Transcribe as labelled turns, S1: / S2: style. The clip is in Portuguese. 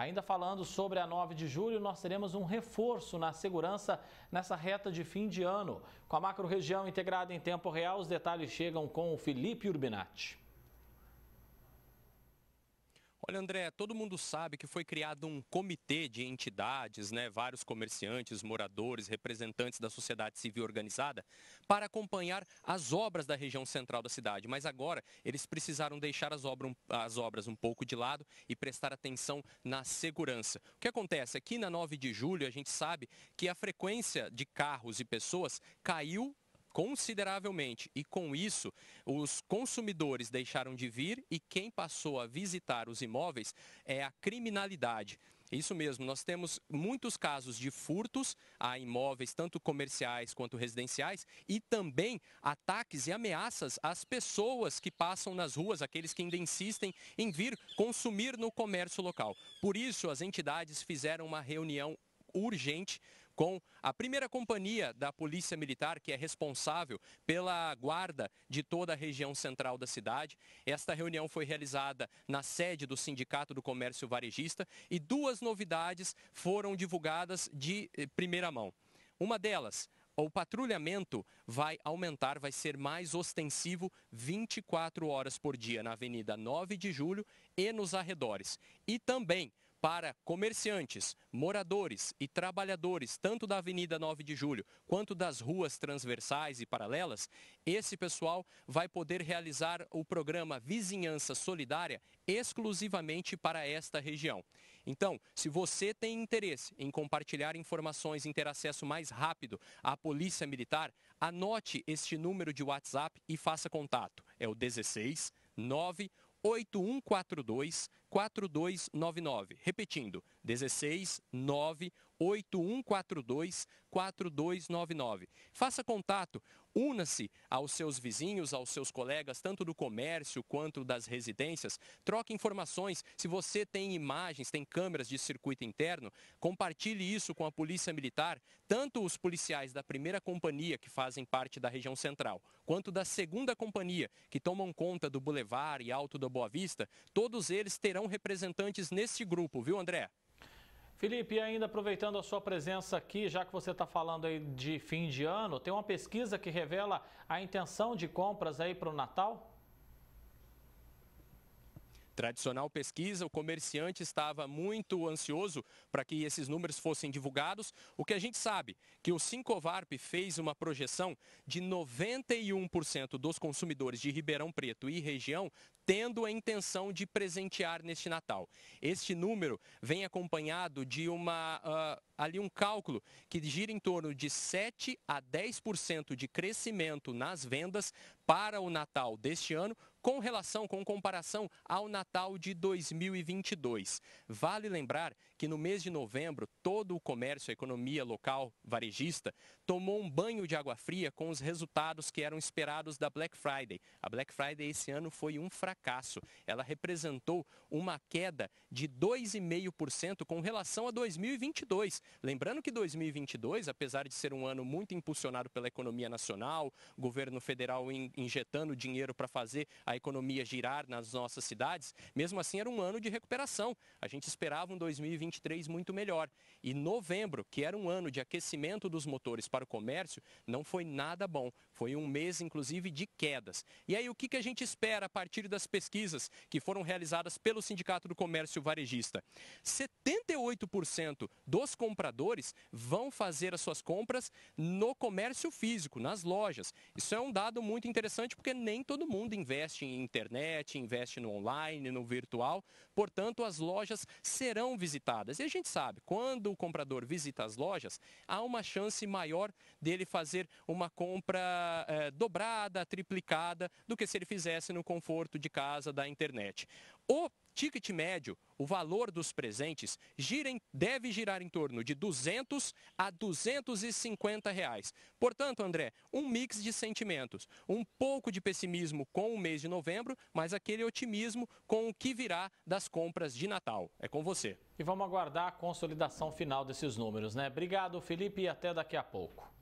S1: Ainda falando sobre a 9 de julho, nós teremos um reforço na segurança nessa reta de fim de ano. Com a macro região integrada em tempo real, os detalhes chegam com o Felipe Urbinati. Olha, André, todo mundo sabe que foi criado um comitê de entidades, né, vários comerciantes, moradores, representantes da sociedade civil organizada, para acompanhar as obras da região central da cidade. Mas agora eles precisaram deixar as, obra, as obras um pouco de lado e prestar atenção na segurança. O que acontece? Aqui na 9 de julho, a gente sabe que a frequência de carros e pessoas caiu consideravelmente e com isso os consumidores deixaram de vir e quem passou a visitar os imóveis é a criminalidade. Isso mesmo, nós temos muitos casos de furtos a imóveis, tanto comerciais quanto residenciais, e também ataques e ameaças às pessoas que passam nas ruas, aqueles que ainda insistem em vir consumir no comércio local. Por isso, as entidades fizeram uma reunião urgente com a primeira companhia da Polícia Militar, que é responsável pela guarda de toda a região central da cidade. Esta reunião foi realizada na sede do Sindicato do Comércio Varejista e duas novidades foram divulgadas de eh, primeira mão. Uma delas, o patrulhamento vai aumentar, vai ser mais ostensivo 24 horas por dia na Avenida 9 de Julho e nos arredores. E também para comerciantes, moradores e trabalhadores, tanto da Avenida 9 de Julho quanto das ruas transversais e paralelas, esse pessoal vai poder realizar o programa Vizinhança Solidária exclusivamente para esta região. Então, se você tem interesse em compartilhar informações e ter acesso mais rápido à Polícia Militar, anote este número de WhatsApp e faça contato. É o 16 9 8142 4299. Repetindo, 16 9 8142 4299. Faça contato, una-se aos seus vizinhos, aos seus colegas, tanto do comércio quanto das residências. Troque informações. Se você tem imagens, tem câmeras de circuito interno, compartilhe isso com a Polícia Militar, tanto os policiais da primeira companhia, que fazem parte da região central, quanto da segunda companhia, que tomam conta do Boulevard e Alto da Boa Vista. Todos eles terão representantes nesse grupo, viu, André? Felipe, ainda aproveitando a sua presença aqui, já que você está falando aí de fim de ano, tem uma pesquisa que revela a intenção de compras aí para o Natal? Tradicional pesquisa, o comerciante estava muito ansioso para que esses números fossem divulgados. O que a gente sabe que o Sincovarp fez uma projeção de 91% dos consumidores de Ribeirão Preto e região tendo a intenção de presentear neste Natal. Este número vem acompanhado de uma uh, ali um cálculo que gira em torno de 7 a 10% de crescimento nas vendas para o Natal deste ano com relação, com comparação ao Natal de 2022. Vale lembrar que no mês de novembro, todo o comércio, a economia local varejista, tomou um banho de água fria com os resultados que eram esperados da Black Friday. A Black Friday esse ano foi um fracasso. Ela representou uma queda de 2,5% com relação a 2022. Lembrando que 2022, apesar de ser um ano muito impulsionado pela economia nacional, governo federal injetando dinheiro para fazer a economia girar nas nossas cidades, mesmo assim era um ano de recuperação. A gente esperava um 2023 muito melhor. E novembro, que era um ano de aquecimento dos motores para o comércio, não foi nada bom. Foi um mês, inclusive, de quedas. E aí, o que, que a gente espera a partir das pesquisas que foram realizadas pelo Sindicato do Comércio Varejista? 78% dos compradores vão fazer as suas compras no comércio físico, nas lojas. Isso é um dado muito interessante porque nem todo mundo investe investe em internet, investe no online, no virtual. Portanto, as lojas serão visitadas. E a gente sabe, quando o comprador visita as lojas, há uma chance maior dele fazer uma compra eh, dobrada, triplicada, do que se ele fizesse no conforto de casa da internet. O ticket médio, o valor dos presentes, gira em, deve girar em torno de 200 a 250 reais. Portanto, André, um mix de sentimentos, um pouco de pessimismo com o mês de novembro, mas aquele otimismo com o que virá das compras de Natal. É com você. E vamos aguardar a consolidação final desses números, né? Obrigado, Felipe, e até daqui a pouco.